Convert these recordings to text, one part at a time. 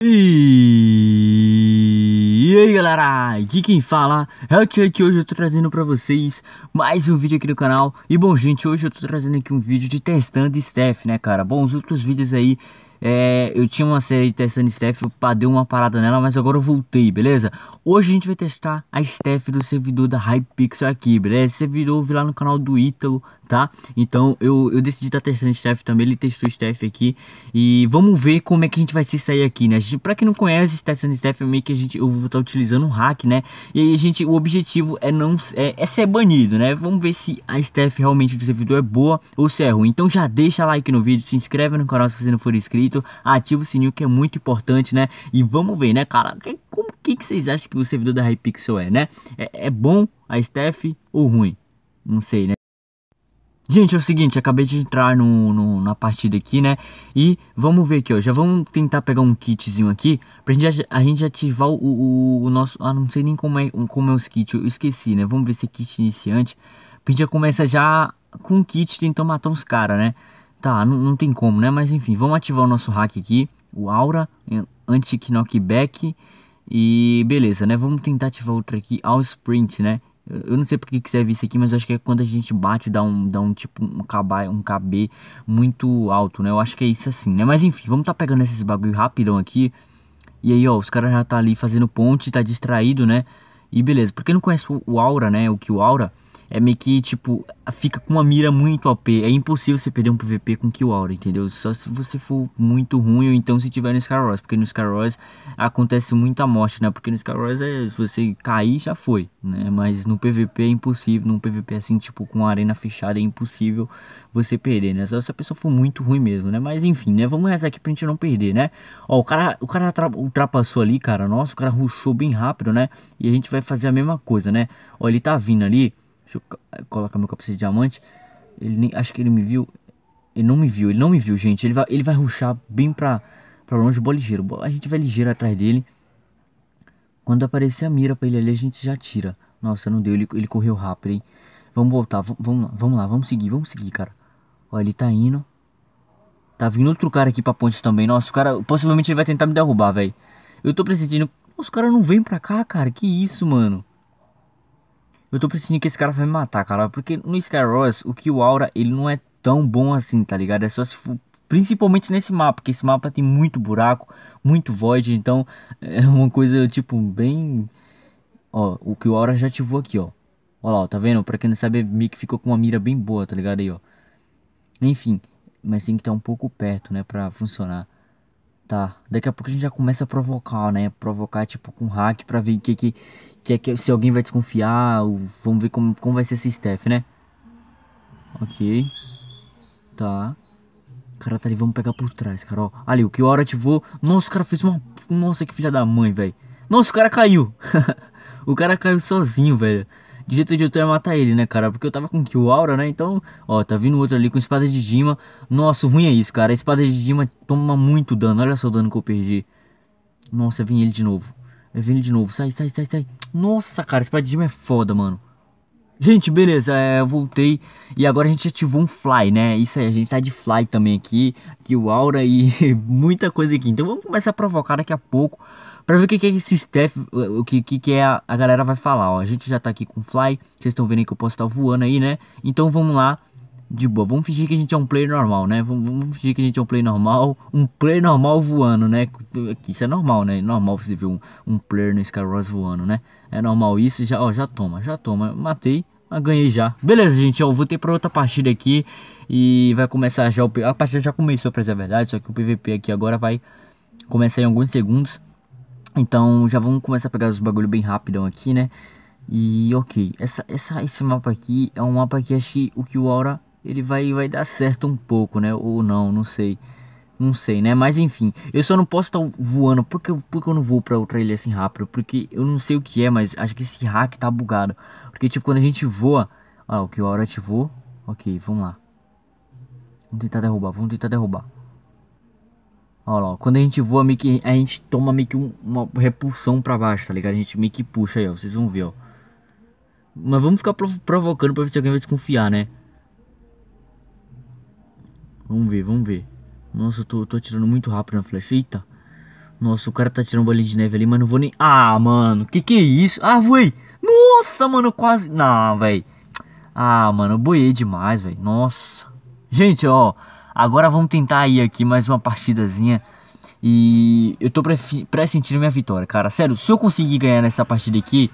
E... e aí galera, aqui quem fala é o Tio aqui hoje eu tô trazendo pra vocês mais um vídeo aqui no canal E bom gente, hoje eu tô trazendo aqui um vídeo de testando Steph, né cara, bom os outros vídeos aí é, eu tinha uma série testando Steph, eu dei uma parada nela, mas agora eu voltei, beleza? Hoje a gente vai testar a Steph do servidor da Hypixel aqui, beleza? Esse servidor eu vi lá no canal do Ítalo, tá? Então eu, eu decidi estar tá testando Steph também, ele testou Steph aqui. E vamos ver como é que a gente vai se sair aqui, né? gente, pra quem não conhece tá testando Steph, é meio que a gente, eu vou estar tá utilizando um hack, né? E aí a gente, o objetivo é não é, é ser banido, né? Vamos ver se a Steph realmente do servidor é boa ou se é ruim. Então já deixa like no vídeo, se inscreve no canal se você não for inscrito inscrito, ativa o sininho que é muito importante, né? E vamos ver, né, cara? Que, como que, que vocês acham que o servidor da Hypixel é, né? É, é bom a Steph ou ruim? Não sei, né? Gente, é o seguinte, acabei de entrar no, no, na partida aqui, né? E vamos ver aqui, ó. Já vamos tentar pegar um kitzinho aqui pra gente, a gente ativar o, o, o nosso... Ah, não sei nem como é, como é os kits, eu esqueci, né? Vamos ver se é kit iniciante. A gente já começa já com kit tentando matar uns caras, né? Tá, não, não, tem como, né? Mas enfim, vamos ativar o nosso hack aqui, o Aura, é, anti-knockback e beleza, né? Vamos tentar ativar outro aqui, ao sprint, né? Eu não sei porque que serve isso aqui, mas acho que é quando a gente bate dá um, dá um tipo um KB, um KB muito alto, né? Eu acho que é isso assim, né? Mas enfim, vamos tá pegando esses bagulho rapidão aqui. E aí, ó, os caras já tá ali fazendo ponte, tá distraído, né? E beleza, porque não conhece o Aura, né? O que o Aura é meio que tipo, fica com uma mira muito OP. É impossível você perder um PVP com Kill Aura, entendeu? Só se você for muito ruim ou então se tiver no Skyros, porque no Skyros acontece muita morte, né? Porque no Skyros é se você cair já foi, né? Mas no PVP é impossível, num PVP assim, tipo, com a arena fechada é impossível você perder, né? Só se a pessoa for muito ruim mesmo, né? Mas enfim, né? Vamos rezar aqui pra gente não perder, né? Ó, o cara, o cara ultrapassou ali, cara. Nossa, o cara ruxou bem rápido, né? E a gente vai vai fazer a mesma coisa, né? Ó, ele tá vindo ali. Deixa eu eh, colocar meu capacete de diamante. Ele nem, acho que ele me viu. Ele não me viu, ele não me viu, gente. Ele vai, ele vai ruxar bem pra, pra longe, bola ligeiro. A gente vai ligeiro atrás dele. Quando aparecer a mira pra ele ali, a gente já tira. Nossa, não deu, ele, ele correu rápido, hein? Vamos voltar, vamos lá, vamos lá, vamos seguir, vamos seguir, cara. Ó, ele tá indo. Tá vindo outro cara aqui pra ponte também. Nossa, o cara, possivelmente ele vai tentar me derrubar, velho. Eu tô pressentindo os caras não vêm pra cá, cara. Que isso, mano. Eu tô precisando que esse cara vai me matar, cara. Porque no Skyros, o que o Aura, ele não é tão bom assim, tá ligado? É só se for. Principalmente nesse mapa, porque esse mapa tem muito buraco, muito void, então é uma coisa, tipo, bem. Ó, o que o Aura já ativou aqui, ó. Ó lá, ó, tá vendo? Pra quem não sabe, meio que ficou com uma mira bem boa, tá ligado aí, ó. Enfim, mas tem que estar tá um pouco perto, né, pra funcionar. Tá, daqui a pouco a gente já começa a provocar, né? Provocar tipo com hack pra ver que, que, que, que se alguém vai desconfiar, ou vamos ver como, como vai ser esse staff, né? Ok. Tá. O cara tá ali, vamos pegar por trás, cara, ó. Ali, o que hora ativou. Nossa, o cara fez uma. Nossa, que filha da mãe, velho. Nossa, o cara caiu. o cara caiu sozinho, velho de jeito de eu ia matar ele, né, cara? Porque eu tava com kill aura, né? Então, ó, tá vindo outro ali com espada de Dima. Nossa, ruim é isso, cara. A espada de Dima toma muito dano. Olha só o dano que eu perdi. Nossa, vem ele de novo. É, vem ele de novo. Sai, sai, sai, sai. Nossa, cara, espada de Dima é foda, mano. Gente, beleza, é, voltei e agora a gente ativou um fly, né? Isso aí, a gente sai de fly também aqui, que o aura e muita coisa aqui. Então vamos começar a provocar daqui a pouco Pra ver o que, que é esse staff, o que, que, é a, a galera vai falar, ó. A gente já tá aqui com Fly, vocês estão vendo aí que eu posso estar tá voando aí, né? Então vamos lá, de boa. Vamos fingir que a gente é um player normal, né? Vamos, vamos fingir que a gente é um player normal, um player normal voando, né? isso é normal, né? Normal você ver um, um player no Skyros voando, né? É normal isso, já, ó, já toma, já toma. Matei, mas ganhei já. Beleza, gente, ó, voltei pra outra partida aqui e vai começar já o... A partida já começou, pra ser a verdade, só que o PVP aqui agora vai começar em alguns segundos. Então já vamos começar a pegar os bagulho bem rapidão aqui, né? E ok, essa, essa, esse mapa aqui é um mapa que acho que o que o Aura ele vai, vai dar certo um pouco, né? Ou não, não sei. Não sei, né? Mas enfim, eu só não posso estar tá voando. Por que, por que eu não vou pra outra ilha assim rápido? Porque eu não sei o que é, mas acho que esse hack tá bugado. Porque tipo, quando a gente voa... Ah, o que o Aura ativou. Ok, vamos lá. Vamos tentar derrubar, vamos tentar derrubar. Olha lá, quando a gente voa, meio que a gente toma meio que um, uma repulsão pra baixo, tá ligado? A gente meio que puxa aí, ó, vocês vão ver, ó. Mas vamos ficar prov provocando pra ver se alguém vai desconfiar, né? Vamos ver, vamos ver. Nossa, eu tô, tô atirando muito rápido na flecha. Eita. Nossa, o cara tá tirando bolinha de neve ali, mas não vou nem... Ah, mano, que que é isso? Ah, voei. Nossa, mano, quase... Não, velho. Ah, mano, eu boiei demais, velho. Nossa. Gente, ó... Agora vamos tentar ir aqui mais uma partidazinha. E eu tô pressentindo minha vitória, cara. Sério, se eu conseguir ganhar nessa partida aqui.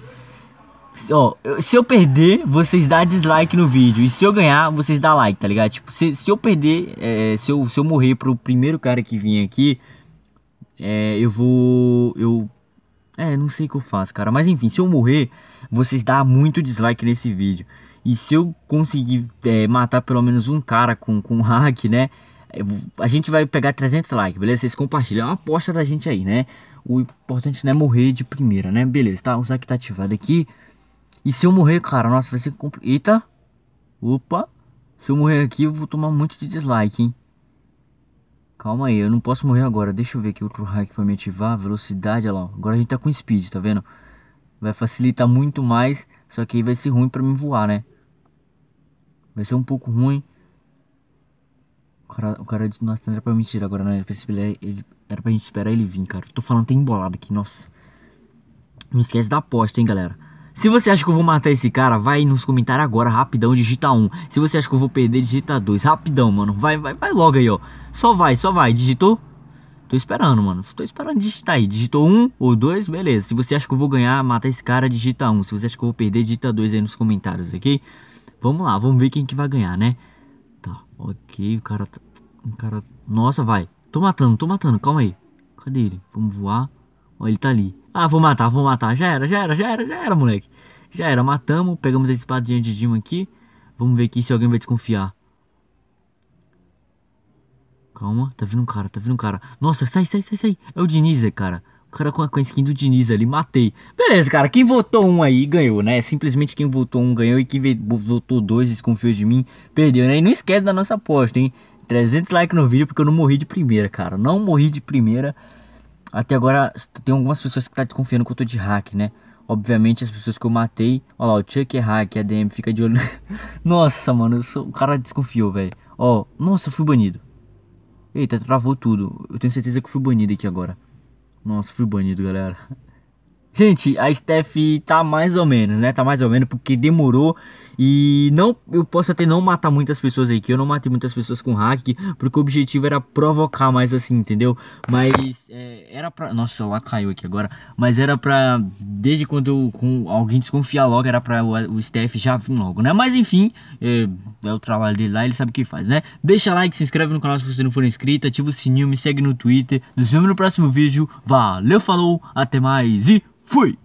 Ó, se eu perder, vocês dá dislike no vídeo. E se eu ganhar, vocês dá like, tá ligado? Tipo, se, se eu perder, é, se, eu, se eu morrer pro primeiro cara que vir aqui, é, eu vou. Eu. É, não sei o que eu faço, cara. Mas enfim, se eu morrer, vocês dá muito dislike nesse vídeo. E se eu conseguir é, matar pelo menos um cara com, com hack, né? Eh, a gente vai pegar 300 likes, beleza? Vocês compartilham, é uma aposta da gente aí, né? O importante não é morrer de primeira, né? Beleza, tá? O Zack tá ativado aqui. E se eu morrer, cara, nossa, vai ser complicado. Eita! Opa! Se eu morrer aqui, eu vou tomar muito de dislike, hein? Calma aí, eu não posso morrer agora. Deixa eu ver aqui outro hack pra me ativar. Velocidade, olha lá. Agora a gente tá com speed, tá vendo? Vai facilitar muito mais. Só que aí vai ser ruim pra mim voar, né? Vai ser um pouco ruim. O cara, o cara disse, nossa, não era pra mentir agora, né? Era pra, ele, era pra gente esperar ele vir, cara. tô falando até embolado aqui, nossa. Não esquece da aposta, hein, galera. Se você acha que eu vou matar esse cara, vai nos comentários agora, rapidão, digita 1. Se você acha que eu vou perder, digita 2. Rapidão, mano. Vai, vai, vai logo aí, ó. Só vai, só vai. Digitou? Tô esperando, mano. Tô esperando digitar aí. Digitou 1 ou 2, beleza. Se você acha que eu vou ganhar, matar esse cara, digita 1. Se você acha que eu vou perder, digita 2 aí nos comentários, ok? Vamos lá, vamos ver quem que vai ganhar, né? Tá, ok, o cara... Tá, o cara... Nossa, vai. Tô matando, tô matando, calma aí. Cadê ele? Vamos voar. Ó, ele tá ali. Ah, vou matar, vou matar. Já era, já era, já era, já era, moleque. Já era, matamos. Pegamos a espadinha de Dima aqui. Vamos ver aqui se alguém vai desconfiar. Calma, tá vindo um cara, tá vindo um cara. Nossa, sai, sai, sai, sai. É o Diniz, cara. O cara com a, skin do Diniz ali, matei. Beleza, cara, quem votou um aí ganhou, né? Simplesmente quem votou um ganhou e quem votou dois desconfiou de mim, perdeu, né? E não esquece da nossa aposta, hein? 300 likes no vídeo porque eu não morri de primeira, cara. Não morri de primeira. Até agora tem algumas pessoas que tá desconfiando que eu tô de hack, né? Obviamente as pessoas que eu matei. Olha lá, o Chuck é hack, a DM fica de olho. nossa, mano, sou... o cara desconfiou, velho. Ó, nossa, fui banido. Eita, travou tudo. Eu tenho certeza que fui banido aqui agora. Nossa, fui banido, galera. Gente, a Steph tá mais ou menos, né? Tá mais ou menos porque demorou e não eu posso até não matar muitas pessoas aqui. Eu não matei muitas pessoas com hack, porque o objetivo era provocar mais assim, entendeu? Mas é, era pra. Nossa, o celular caiu aqui agora. Mas era pra. Desde quando eu, com alguém desconfiar logo, era pra o, o Steph já vir logo, né? Mas enfim, é, é, o trabalho dele lá, ele sabe o que faz, né? Deixa like, se inscreve no canal se você não for inscrito, ativa o sininho, me segue no Twitter. Nos vemos no próximo vídeo. Valeu, falou, até mais e. Fui!